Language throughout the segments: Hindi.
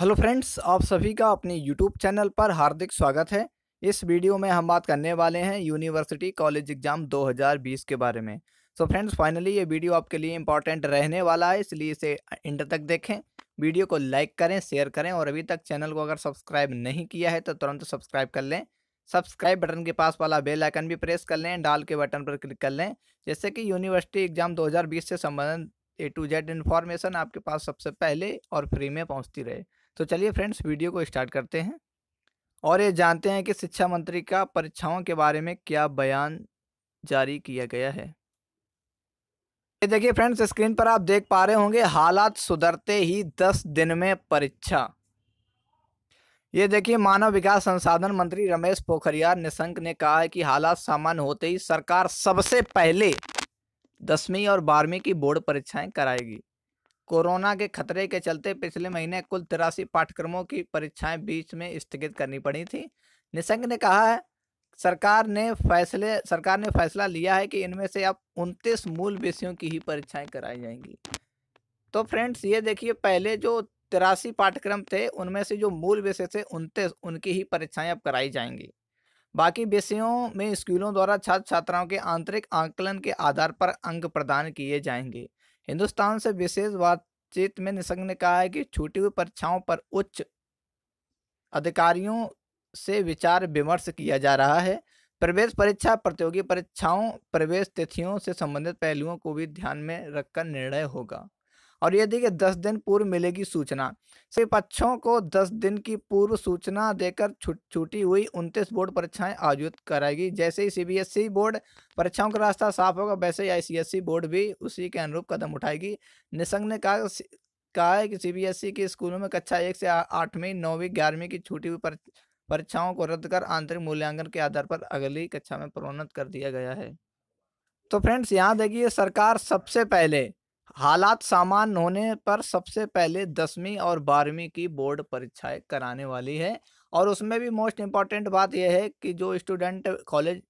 हेलो फ्रेंड्स आप सभी का अपने यूट्यूब चैनल पर हार्दिक स्वागत है इस वीडियो में हम बात करने वाले हैं यूनिवर्सिटी कॉलेज एग्जाम 2020 के बारे में सो फ्रेंड्स फाइनली ये वीडियो आपके लिए इंपॉर्टेंट रहने वाला है इसलिए इसे इंड तक देखें वीडियो को लाइक करें शेयर करें और अभी तक चैनल को अगर सब्सक्राइब नहीं किया है तो तुरंत सब्सक्राइब कर लें सब्सक्राइब बटन के पास वाला बेल आइकन भी प्रेस कर लें डाल के बटन पर क्लिक कर लें जैसे कि यूनिवर्सिटी एग्जाम 2020 से संबंधित ए टू जेड इन्फॉर्मेशन आपके पास सबसे पहले और फ्री में पहुंचती रहे तो चलिए फ्रेंड्स वीडियो को स्टार्ट करते हैं और ये जानते हैं कि शिक्षा मंत्री का परीक्षाओं के बारे में क्या बयान जारी किया गया है ये देखिए फ्रेंड्स स्क्रीन पर आप देख पा रहे होंगे हालात सुधरते ही दस दिन में परीक्षा ये देखिए मानव विकास संसाधन मंत्री रमेश पोखरियाल निशंक ने कहा है कि हालात सामान्य होते ही सरकार सबसे पहले दसवीं और बारहवीं की बोर्ड परीक्षाएं कराएगी कोरोना के खतरे के चलते पिछले महीने कुल तिरासी पाठ्यक्रमों की परीक्षाएं बीच में स्थगित करनी पड़ी थी निशंक ने कहा है सरकार ने फैसले सरकार ने फैसला लिया है कि इनमें से अब उनतीस मूल विषयों की ही परीक्षाएं कराई जाएंगी तो फ्रेंड्स ये देखिए पहले जो तिरासी पाठ्यक्रम थे उनमें से जो मूल विषय थे उनतीस उनकी ही परीक्षाएं अब कराई जाएंगी बाकी विषयों में स्कूलों द्वारा छात्र छात्राओं के आंतरिक आंकलन के आधार पर अंक प्रदान किए जाएंगे हिंदुस्तान से विशेष बातचीत में निशंक ने कहा है कि छूटी हुई परीक्षाओं पर उच्च अधिकारियों से विचार विमर्श किया जा रहा है प्रवेश परीक्षा प्रतियोगी परीक्षाओं प्रवेश तिथियों से संबंधित पहलुओं को भी ध्यान में रखकर निर्णय होगा और ये देखिए दस दिन पूर्व मिलेगी सूचना सभी पक्षों को दस दिन की पूर्व सूचना देकर छूटी हुई उनतीस बोर्ड परीक्षाएं आयोजित कराएगी जैसे ही सीबीएसई बोर्ड परीक्षाओं का रास्ता साफ होगा वैसे ही आईसीएसई बोर्ड भी उसी के अनुरूप कदम उठाएगी निशंक ने कहा कहा है कि सीबीएसई के स्कूलों में कक्षा एक से आठवीं नौवीं ग्यारहवीं की छूटी हुई परीक्षाओं को रद्द कर आंतरिक मूल्यांकन के आधार पर अगली कक्षा में प्रोन्नत कर दिया गया है तो फ्रेंड्स यहाँ देखिए सरकार सबसे पहले हालात सामान्य होने पर सबसे पहले दसवीं और बारहवीं की बोर्ड परीक्षाएं कराने वाली है और उसमें भी मोस्ट इम्पॉर्टेंट बात यह है कि जो स्टूडेंट कॉलेज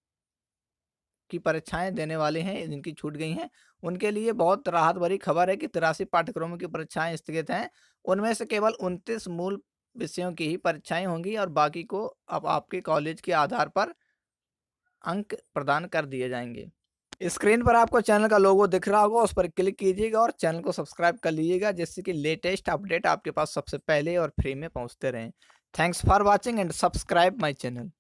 की परीक्षाएं देने वाले हैं जिनकी छूट गई हैं उनके लिए बहुत राहत भरी खबर है कि तिरासी पाठ्यक्रमों की परीक्षाएं स्थगित हैं उनमें से केवल उनतीस मूल विषयों की ही परीक्षाएं होंगी और बाकी को अब आपके कॉलेज के आधार पर अंक प्रदान कर दिए जाएंगे स्क्रीन पर आपको चैनल का लोगो दिख रहा होगा उस पर क्लिक कीजिएगा और चैनल को सब्सक्राइब कर लीजिएगा जिससे कि लेटेस्ट अपडेट आपके पास सबसे पहले और फ्री में पहुंचते रहें thanks for watching and subscribe my channel